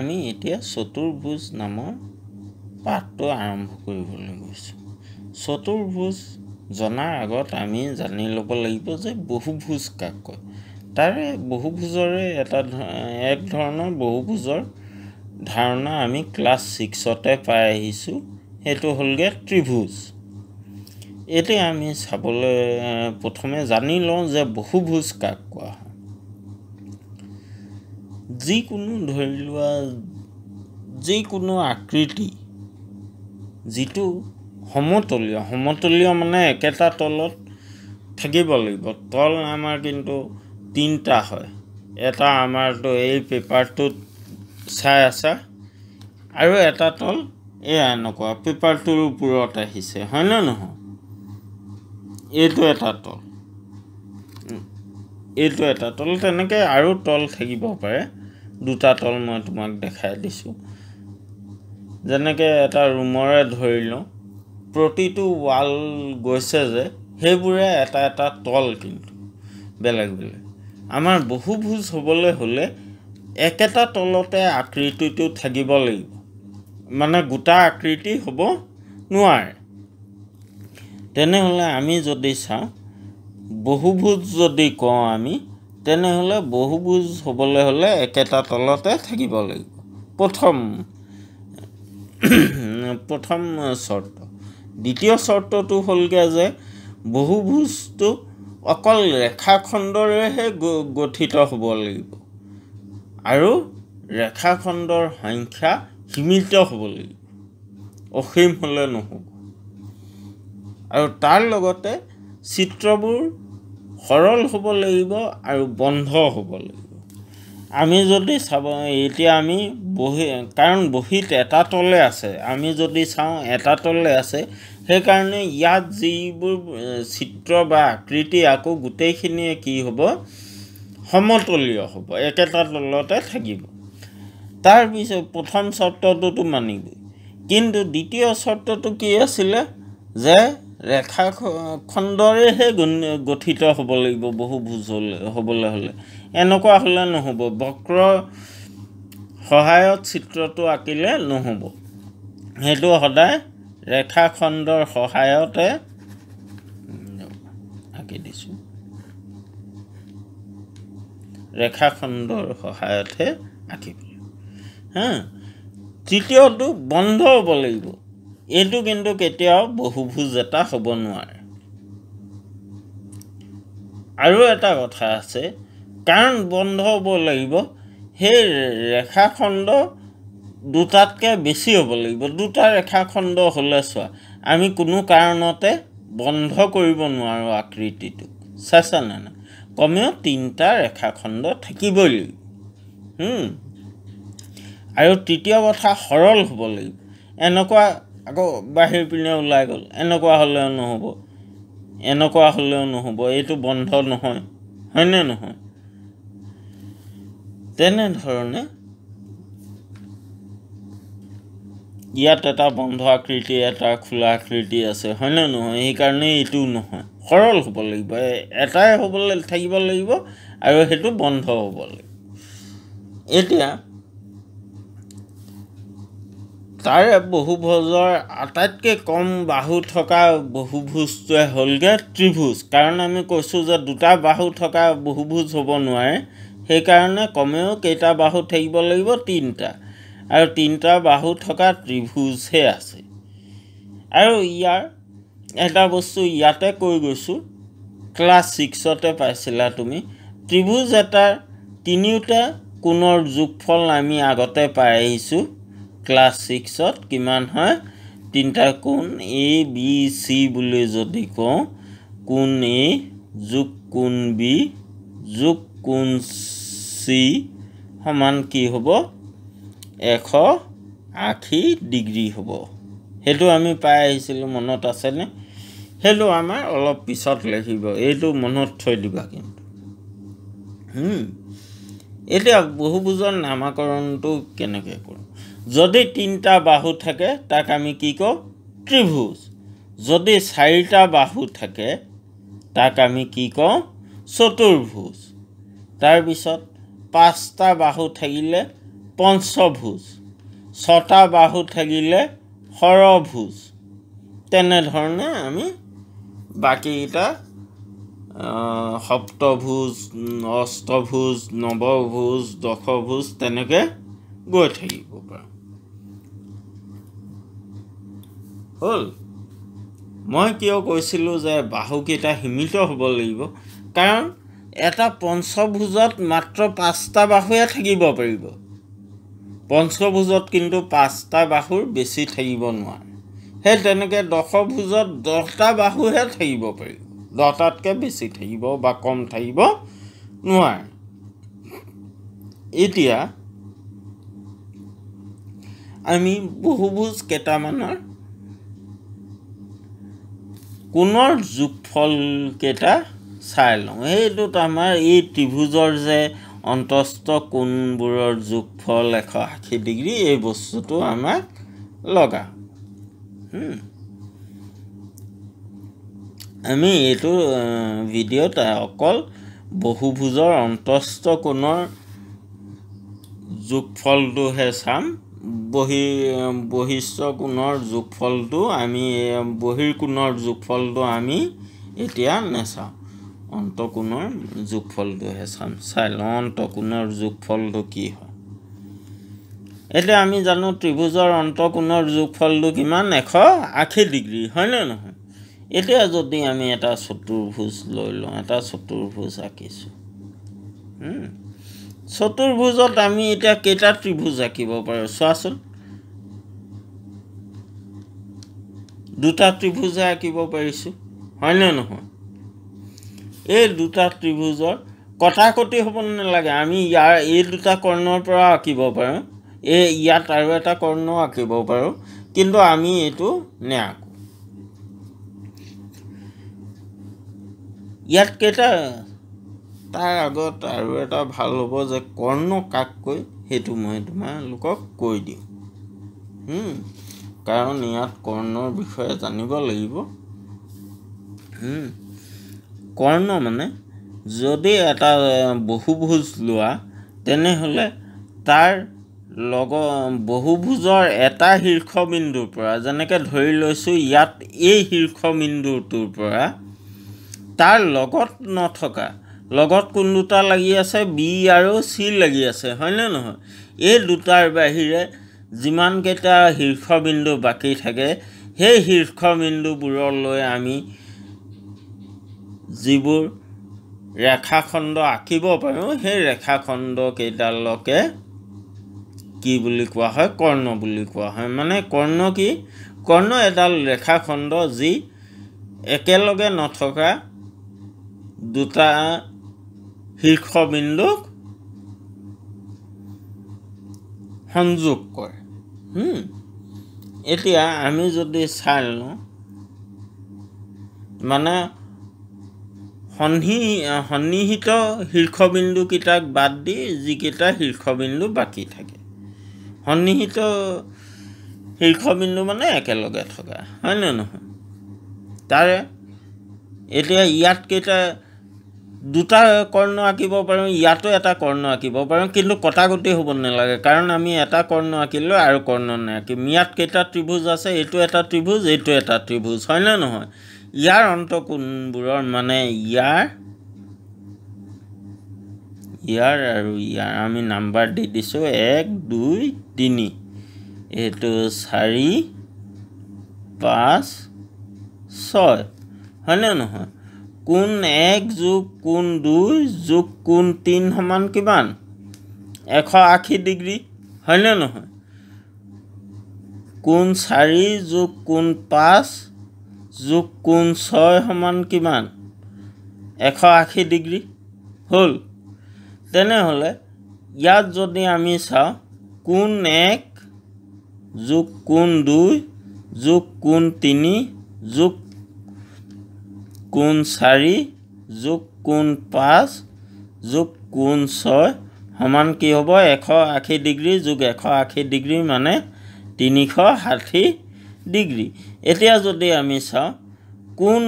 আমি এতিয়া চতুৰ্ভুজ নামৰ পাঠটো আৰম্ভ কৰিবলৈ গৈছোঁ চতুৰ্ভুজ জনাৰ আগত আমি জানি ল'ব লাগিব যে বহুভোজ কাক কয় তাৰে বহুভোজৰে এটা এক ধৰণৰ বহুভোজৰ ধাৰণা আমি ক্লাছ ছিক্সতে পাই আহিছোঁ সেইটো হ'লগৈ ত্ৰিভোজ এতিয়া আমি চাবলৈ প্ৰথমে জানি লওঁ যে বহুভোজ কাক কোৱা হয় যিকোনো ধৰি লোৱা যিকোনো আকৃতি যিটো সমতলীয় সমতলীয় মানে একেটা তলত থাকিব লাগিব তল আমাৰ কিন্তু তিনিটা হয় এটা আমাৰতো এই পেপাৰটোত চাই আছা আৰু এটা তল এয়া এনেকুৱা পেপাৰটোৰ ওপৰত আহিছে হয়নে নহয় এইটো এটা তল এইটো এটা তল তেনেকৈ আৰু তল থাকিব পাৰে দুটা তল মই তোমাক দেখাই দিছোঁ যেনেকৈ এটা ৰুমৰে ধৰি লওঁ প্ৰতিটো ৱাল গৈছে যে সেইবোৰে এটা এটা তল কিন্তু বেলেগ বেলেগ আমাৰ বহুভোজ হ'বলৈ হ'লে একেটা তলতে আকৃতিটো থাকিব লাগিব মানে গোটা আকৃতি হ'ব নোৱাৰে তেনেহ'লে আমি যদি চাওঁ বহুভোজ যদি কওঁ আমি তেনেহ'লে বহুভোজ হ'বলৈ হ'লে একেটা তলতে থাকিব লাগিব প্ৰথম প্ৰথম চৰ্ত দ্বিতীয় চৰ্তটো হ'লগৈ যে বহুভোজটো অকল ৰেখাখণ্ডৰেহে গঠিত হ'ব লাগিব আৰু ৰেখাখণ্ডৰ সংখ্যা সীমিত হ'ব লাগিব অসীম হ'লে নহ'ব আৰু তাৰ লগতে চিত্ৰবোৰ সৰল হ'ব লাগিব আৰু বন্ধ হ'ব লাগিব আমি যদি চাব এতিয়া আমি বহি কাৰণ বহীত এটা তলে আছে আমি যদি চাওঁ এটা তলে আছে সেইকাৰণে ইয়াত যিবোৰ চিত্ৰ বা আকৃতি আকৌ গোটেইখিনিয়ে কি হ'ব সমতলীয় হ'ব একেটা তলতে থাকিব তাৰপিছত প্ৰথম চৰ্তটোতো মানিবই কিন্তু দ্বিতীয় চৰ্তটো কি আছিলে যে ৰেখা খণ্ডৰেহে সেই গঠিত হ'ব লাগিব বহু ভোজ হ'লে হ'বলৈ হ'লে এনেকুৱা হ'লে নহ'ব বক্ৰ সহায়ত চিত্ৰটো আঁকিলে নহ'ব সেইটো সদায় ৰেখা খণ্ডৰ সহায়তে আঁকি দিছোঁ ৰেখা খণ্ডৰ সহায়তহে আঁকিব হা তৃতীয়টো বন্ধ হ'ব লাগিব এইটো কিন্তু কেতিয়াও বহুভোজ এটা হ'ব নোৱাৰে আৰু এটা কথা আছে কাৰণ বন্ধ হ'ব লাগিব সেই ৰেখাখণ্ড দুটাতকৈ বেছি হ'ব লাগিব দুটা ৰেখাখণ্ড হ'লে চোৱা আমি কোনো কাৰণতে বন্ধ কৰিব নোৱাৰোঁ আকৃতিটোক চাইছানে নাই কমেও তিনিটা ৰেখাখণ্ড থাকিবই লাগিব আৰু তৃতীয় কথা সৰল হ'ব লাগিব এনেকুৱা আকৌ বাহিৰ পিনে ওলাই গ'ল এনেকুৱা হ'লেও নহ'ব এনেকুৱা হ'লেও নহ'ব এইটো বন্ধ নহয় হয়নে নহয় তেনেধৰণে ইয়াত এটা বন্ধ আকৃতি এটা খোলা আকৃতি আছে হয়নে নহয় সেইকাৰণে এইটো নহয় সৰল হ'ব লাগিব এটাই হ'বলৈ থাকিব লাগিব আৰু সেইটো বন্ধ হ'ব লাগিব এতিয়া তাৰে বহুভোজৰ আটাইতকৈ কম বাহু থকা বহুভোজটোৱে হ'লগৈ ত্ৰিভোজ কাৰণ আমি কৈছোঁ যে দুটা বাহু থকা বহুভোজ হ'ব নোৱাৰে সেইকাৰণে কমেও কেইটা বাহু থাকিব লাগিব তিনিটা আৰু তিনিটা বাহু থকা ত্ৰিভোজহে আছে আৰু ইয়াৰ এটা বস্তু ইয়াতে কৈ গৈছোঁ ক্লাছ ছিক্সতে পাইছিলা তুমি ত্ৰিভোজ এটাৰ তিনিওটা কোণৰ যোগফল আমি আগতে পাই আহিছোঁ ক্লাছ ছিক্সত কিমান হয় তিনিটা কোণ এ বি চি বুলি যদি কওঁ কোণ এ যোগ কোণ বি যোগ কোণ চি সমান কি হ'ব এশ আশী ডিগ্ৰী হ'ব সেইটো আমি পাই আহিছিলোঁ মনত আছেনে সেইটো আমাৰ অলপ পিছত লাগিব এইটো মনত থৈ দিবা কিন্তু এতিয়া বহুবোজন নামাকৰণটো কেনেকৈ কৰোঁ যদি তিনিটা বাহু থাকে তাক আমি কি কওঁ ত্ৰিভুজ যদি চাৰিটা বাহু থাকে তাক আমি কি কওঁ চতুৰ্ভুজ তাৰপিছত পাঁচটা বাহু থাকিলে পঞ্চভোজ ছটা বাহু থাকিলে সৰভোজ তেনেধৰণে আমি বাকীকেইটা সপ্তভোজ অষ্টভোজ নৱভোজ দশভোজ তেনেকৈ গৈ থাকিব পাৰোঁ হ'ল মই কিয় কৈছিলোঁ যে বাহুকেইটা সীমিত হ'ব লাগিব কাৰণ এটা পঞ্চভোজত মাত্ৰ পাঁচটা বাহুৱে থাকিব পাৰিব পঞ্চভোজত কিন্তু পাঁচটা বাহুৰ বেছি থাকিব নোৱাৰে সেই তেনেকৈ দশভোজত দহটা বাহুহে থাকিব পাৰিব দহটাতকৈ বেছি থাকিব বা কম থাকিব নোৱাৰে এতিয়া আমি বহুভোজ কেইটামানৰ কোণৰ যোগফলকেইটা চাই লওঁ সেইটোত আমাৰ এই ত্ৰিভুজৰ যে অন্তস্থ কোণবোৰৰ যোগফল এশ আশী ডিগ্ৰী এই বস্তুটো আমাক লগা আমি এইটো ভিডিঅ'ত অকল বহুভোজৰ অন্তস্থ কোণৰ যোগফলটোহে চাম বহি বহিষ্ঠ কোণৰ যোগফলটো আমি বহিৰ কোণৰ যোগফলটো আমি এতিয়া নেচাওঁ অন্তকোণৰ যোগফলটোহে চাম চাই লওঁ অন্তকোণৰ যোগফলটো কি হয় এতিয়া আমি জানো ত্ৰিভুজৰ অন্তকোণৰ যোগফলটো কিমান এশ আশী ডিগ্ৰী হয় নে নহয় এতিয়া যদি আমি এটা চতুৰ্ভুজ লৈ লওঁ এটা চতুৰ্ভুজ আঁকিছোঁ চতুৰ্ভুজত আমি এতিয়া কেইটা ত্ৰিভুজ আঁকিব পাৰোঁ চোৱাচোন দুটা ত্ৰিভুজে আঁকিব পাৰিছোঁ হয়নে নহয় এই দুটা ত্ৰিভুজৰ কথা কটি হ'ব নালাগে আমি ইয়াৰ এই দুটা কৰ্ণৰ পৰা আঁকিব পাৰোঁ এই ইয়াত আৰু এটা কৰ্ণ আঁকিব পাৰোঁ কিন্তু আমি এইটো নেআকোঁ ইয়াত কেইটা তাৰ আগত আৰু এটা ভাল হ'ব যে কৰ্ণ কাক কৈ সেইটো মই তোমালোকক কৈ দিওঁ কাৰণ ইয়াত কৰ্ণৰ বিষয়ে জানিব লাগিব কৰ্ণ মানে যদি এটা বহুভোজ লোৱা তেনেহ'লে তাৰ লগ বহুভোজৰ এটা শীৰ্ষবিন্দুৰ পৰা যেনেকৈ ধৰি লৈছোঁ ইয়াত এই শীৰ্ষবিন্দুটোৰ পৰা তাৰ লগত নথকা লগত কোন দুটা লাগি আছে বি আৰু চি লাগি আছে হয়নে নহয় এই দুটাৰ বাহিৰে যিমানকেইটা শীৰ্ষবিন্দু বাকী থাকে সেই শীৰ্ষবিন্দুবোৰলৈ আমি যিবোৰ ৰেখাখণ্ড আঁকিব পাৰোঁ সেই ৰেখাখণ্ড কেইডালকে কি বুলি কোৱা হয় কৰ্ণ বুলি কোৱা হয় মানে কৰ্ণ কি কৰ্ণ এডাল ৰেখাখণ্ড যি একেলগে নথকা দুটা শীৰ্ষবিন্দুক সংযোগ কৰে এতিয়া আমি যদি চাই লওঁ মানে সন্নি সন্নিহিত বিন্দুকেইটাক বাদ দি যিকেইটা শীৰ্ষবিন্দু বাকী থাকে সন্নিহিত শীৰ্ষবিন্দু মানে একেলগে থকা হয়নে নহয় তাৰে এতিয়া ইয়াত কেইটা দুটা কৰ্ণ আঁকিব পাৰোঁ ইয়াতো এটা কৰ্ণ আঁকিব পাৰোঁ কিন্তু কটা কটি হ'ব নালাগে কাৰণ আমি এটা কৰ্ণ আঁকিলোঁ আৰু কৰ্ণ নাআকিম ইয়াত কেইটা ত্ৰিভুজ আছে এইটো এটা ত্ৰিভুজ এইটো এটা ত্ৰিভুজ হয়নে নহয় ইয়াৰ অন্ত কোনবোৰৰ মানে ইয়াৰ ইয়াৰ আৰু ইয়াৰ আমি নাম্বাৰ দি দিছোঁ এক দুই তিনি এইটো চাৰি পাঁচ ছয় হয়নে নহয় কোন এক যোগ কোন দুই যোগ কোন তিনি সমান কিমান এশ আশী ডিগ্ৰী হয়নে নহয় কোন চাৰি যোগ কোন পাঁচ যোগ কোন ছয় সমান কিমান এশ আশী ডিগ্ৰী হ'ল তেনেহ'লে ইয়াত যদি আমি চাওঁ কোন এক যোগ কোন দুই যোগ কোন তিনি যোগ কোন চাৰি যোগ কোন পাঁচ যোগ কোন ছয় সমান কি হ'ব এশ আশী ডিগ্ৰী যোগ এশ আশী ডিগ্ৰী মানে তিনিশ ষাঠি ডিগ্ৰী এতিয়া যদি আমি চাওঁ কোন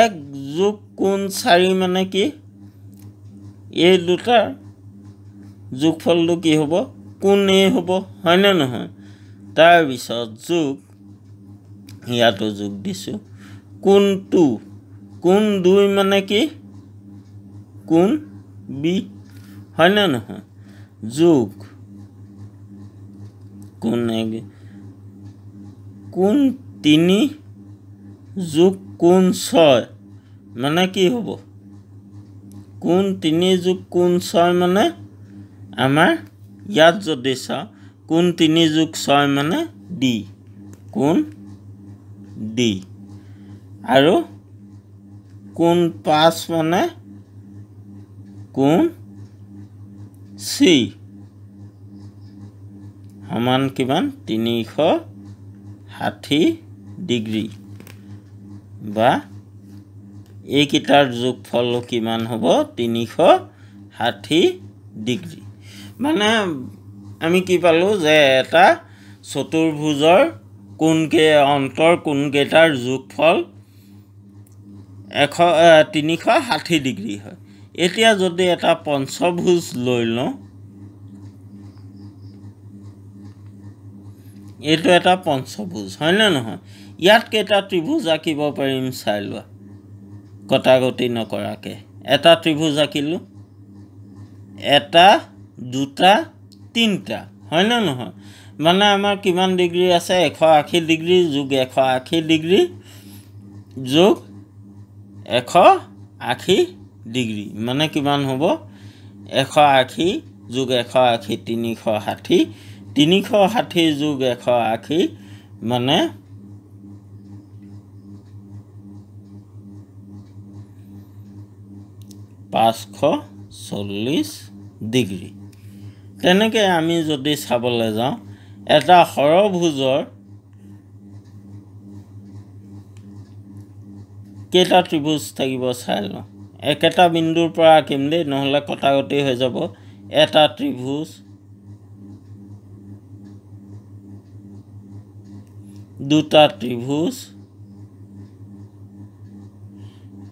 এক যোগ কোন চাৰি মানে কি এই দুটাৰ যোগফলটো কি হ'ব কোন এই হ'ব হয়নে নহয় তাৰপিছত যোগ ইয়াতো যোগ দিছোঁ কোণটো কোন দুই মানে কি কোন বি হয় না নহয় যোগ কোন এক কোন তিনি যোগ কোন ছয় মানে কি হ'ব কোন তিনি যোগ কোন ছয় মানে আমাৰ ইয়াত যদি চাওঁ কোন তিনি যোগ ছয় মানে ডি কোন ডি আৰু কোন পাঁচ মানে কোন চি সমান কিমান তিনিশ ষাঠি ডিগ্ৰী বা এইকেইটাৰ যোগফল কিমান হ'ব তিনিশ ষাঠি ডিগ্ৰী মানে আমি কি পালোঁ যে এটা চতুৰ্ভুজৰ কোনকে অন্তৰ কোনকেইটাৰ যোগফল এশ তিনিশ ষাঠি ডিগ্ৰী হয় এতিয়া যদি এটা পঞ্চভোজ লৈ লওঁ এইটো এটা পঞ্চভোজ হয়নে নহয় ইয়াত কেইটা ত্ৰিভুজ আঁকিব পাৰিম চাই লোৱা কটা গতি নকৰাকৈ এটা ত্ৰিভুজ আঁকিলোঁ এটা দুটা তিনিটা হয়নে নহয় মানে আমাৰ কিমান ডিগ্ৰী আছে এশ আশী ডিগ্ৰী যোগ এশ আশী ডিগ্ৰী যোগ এশ আশী ডিগ্ৰী মানে কিমান হ'ব এশ আশী যোগ এশ আশী তিনিশ ষাঠি তিনিশ ষাঠি যোগ এশ আশী মানে পাঁচশ চল্লিছ ডিগ্ৰী তেনেকৈ আমি যদি চাবলৈ যাওঁ এটা সৰভোজৰ কেইটা ত্ৰিভুজ থাকিব চাই লওঁ একেটা বিন্দুৰ পৰা আঁকিম দেই নহ'লে কটা কটাকটি হৈ যাব এটা ত্ৰিভুজ দুটা ত্ৰিভুজ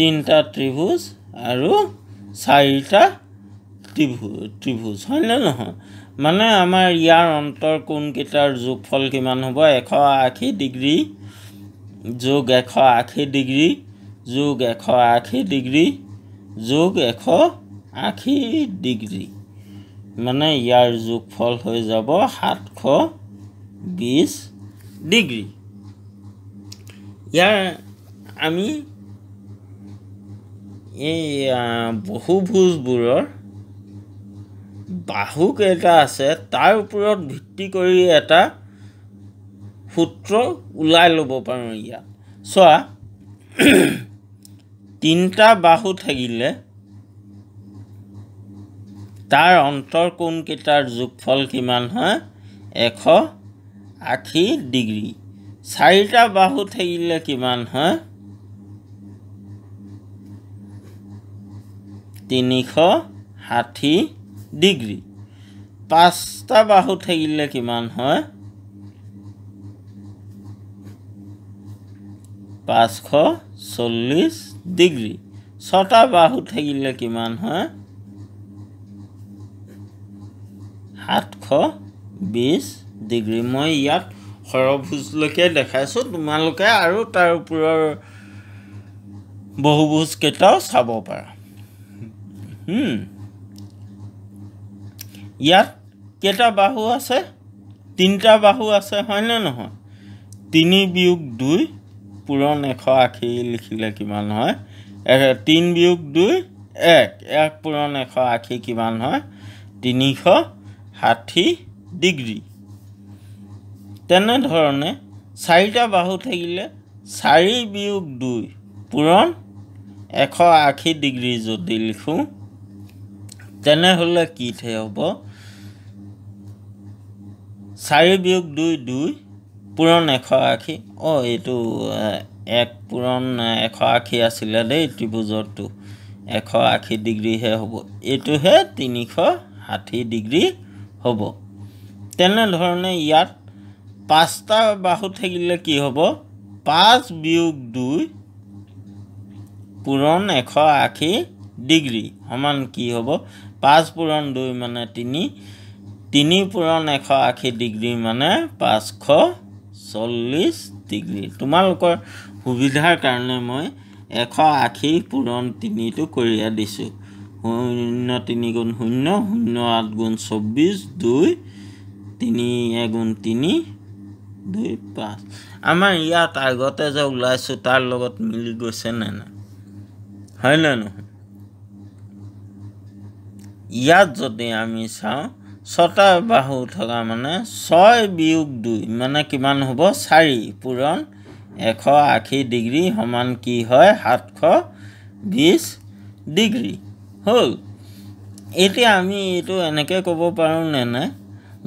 তিনিটা ত্ৰিভুজ আৰু চাৰিটা ত্ৰিভুজ ত্ৰিভুজ হয়নে নহয় মানে আমাৰ ইয়াৰ অন্তৰ কোনকেইটাৰ যোগফল কিমান হ'ব এশ আশী ডিগ্ৰী যোগ এশ আশী ডিগ্ৰী যোগ এশ আশী ডিগ্ৰী যোগ এশ আশী ডিগ্ৰী মানে ইয়াৰ যোগফল হৈ যাব সাতশ বিছ ডিগ্ৰী ইয়াৰ আমি এই বহুভোজবোৰৰ বাহুকেইটা আছে তাৰ ওপৰত ভিত্তি কৰি এটা সূত্ৰ ওলাই ল'ব পাৰোঁ ইয়াত চোৱা তিনিটা বাহু থাকিলে তাৰ অন্তৰ কোণকেইটাৰ যোগফল কিমান হয় এশ আশী ডিগ্ৰী চাৰিটা বাহু থাকিলে কিমান হয় তিনিশ ষাঠি ডিগ্ৰী পাঁচটা বাহু থাকিলে কিমান হয় পাঁচশ চল্লিছ ডিগ্ৰী ছটা বাহু থাকিলে কিমান হয় সাতশ বিছ ডিগ্ৰী মই ইয়াত সৰভোজলৈকে দেখাইছোঁ তোমালোকে আৰু তাৰ ওপৰৰ বহুভোজকেইটাও চাব পাৰা ইয়াত কেইটা বাহু আছে তিনিটা বাহু আছে হয়নে নহয় তিনি বিয়োগ দুই পূৰণ এশ আশী লিখিলে কিমান হয় এক তিনি বিয়োগ দুই এক এক পূৰণ এশ আশী কিমান হয় তিনিশ ষাঠি ডিগ্ৰী তেনেধৰণে চাৰিটা বাহু থাকিলে চাৰি বিয়োগ দুই পূৰণ এশ আশী ডিগ্ৰী যদি লিখোঁ তেনেহ'লে কি হ'ব চাৰি বিয়োগ দুই দুই পূৰণ এশ আশী অ' এইটো এক পূৰণ এশ আশী আছিলে দেই ত্ৰিভুজৰটো এশ আশী ডিগ্ৰীহে হ'ব এইটোহে তিনিশ ষাঠি ডিগ্ৰী হ'ব তেনেধৰণে ইয়াত পাঁচটা বাহু থাকিলে কি হ'ব পাঁচ বিয়োগ দুই পূৰণ এশ আশী ডিগ্ৰী সমান কি হ'ব পাঁচ পূৰণ দুই মানে তিনি তিনি পূৰণ এশ আশী ডিগ্ৰী মানে পাঁচশ চল্লিছ ডিগ্ৰী তোমালোকৰ সুবিধাৰ কাৰণে মই এশ আশী পূৰণ তিনিটো কঢ়িয়াই দিছোঁ শূন্য তিনি গুণ শূন্য শূন্য আঠ গুণ চৌব্বিছ দুই তিনি এগুণ তিনি দুই পাঁচ আমাৰ ইয়াত আগতে যে ওলাইছোঁ তাৰ লগত মিলি গৈছে নে নাই হয় নে নহয় ইয়াত যদি আমি চাওঁ ছটা বাহু থকা মানে ছয় বিয়োগ দুই মানে কিমান হ'ব চাৰি পূৰণ এশ আশী ডিগ্ৰী সমান কি হয় সাতশ বিছ ডিগ্ৰী হ'ল এতিয়া আমি এইটো এনেকৈ ক'ব পাৰোঁ নে নাই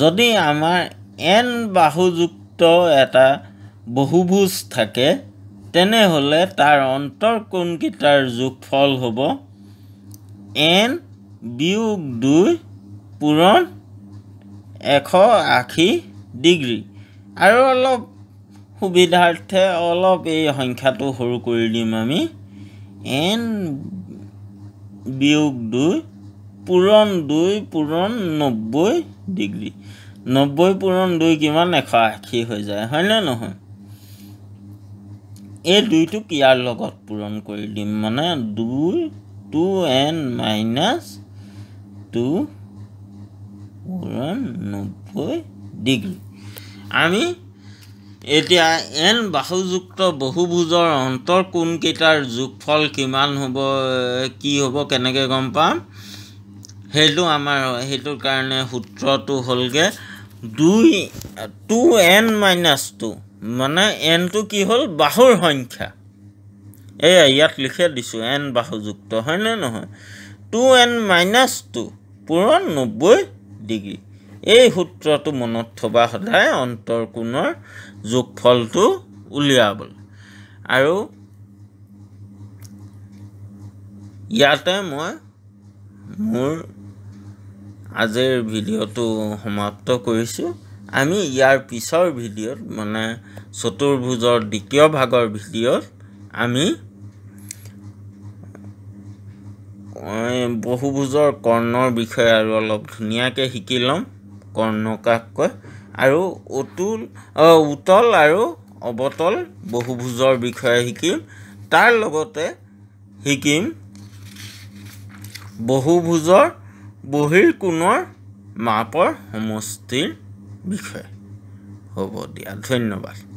যদি আমাৰ এন বাহুযুক্ত এটা বহুভোজ থাকে তেনেহ'লে তাৰ অন্তৰ্কোণকেইটাৰ যোগফল হ'ব এন বিয়োগ দুই পূৰণ এশ আশী ডিগ্ৰী আৰু অলপ সুবিধাৰ্থে অলপ এই সংখ্যাটো সৰু কৰি দিম আমি এন বিয়োগ দুই পূৰণ দুই পূৰণ নব্বৈ ডিগ্ৰী নব্বৈ পূৰণ দুই কিমান এশ আশী হৈ যায় হয়নে নহয় এই দুইটোক ইয়াৰ লগত পূৰণ কৰি দিম মানে দুই টু এন মাইনাছ টু পঁৰানব্বৈ ডিগ্ৰী আমি এতিয়া এন বাহুযুক্ত বহুভোজৰ অন্তৰ কোনকেইটাৰ যোগফল কিমান হ'ব কি হ'ব কেনেকৈ গম পাম সেইটো আমাৰ সেইটো কাৰণে সূত্ৰটো হ'লগৈ দুই টু এন মাইনাছ টু মানে এনটো কি হ'ল বাহুৰ সংখ্যা এয়া ইয়াত লিখে দিছোঁ এন বাহুযুক্ত হয়নে নহয় টু এন মাইনাছ টু পুৰণ নব্বৈ ডিগ্ৰী এই সূত্ৰটো মনত থবা সদায় অন্তৰ কোণৰ যোগফলটো উলিয়াবলৈ আৰু ইয়াতে মই মোৰ আজিৰ ভিডিঅ'টো সমাপ্ত কৰিছোঁ আমি ইয়াৰ পিছৰ ভিডিঅ'ত মানে চতুৰ্ভুজৰ দ্বিতীয় ভাগৰ ভিডিঅ'ত আমি বহুভোজৰ কৰ্ণৰ বিষয়ে আৰু অলপ ধুনীয়াকৈ শিকি ল'ম কৰ্ণকাককৈ আৰু অতুল উতল আৰু অৱতল বহুভোজৰ বিষয়ে শিকিম তাৰ লগতে শিকিম বহুভোজৰ বহিৰ কোণৰ মাপৰ সমষ্টিৰ বিষয়ে হ'ব দিয়া ধন্যবাদ